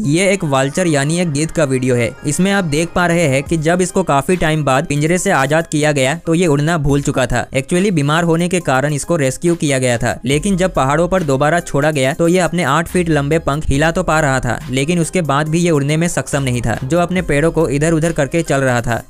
ये एक वाल्चर यानी एक गीत का वीडियो है इसमें आप देख पा रहे हैं कि जब इसको काफी टाइम बाद पिंजरे से आजाद किया गया तो ये उड़ना भूल चुका था एक्चुअली बीमार होने के कारण इसको रेस्क्यू किया गया था लेकिन जब पहाड़ों पर दोबारा छोड़ा गया तो ये अपने आठ फीट लंबे पंख हिला तो पा रहा था लेकिन उसके बाद भी ये उड़ने में सक्षम नहीं था जो अपने पेड़ों को इधर उधर करके चल रहा था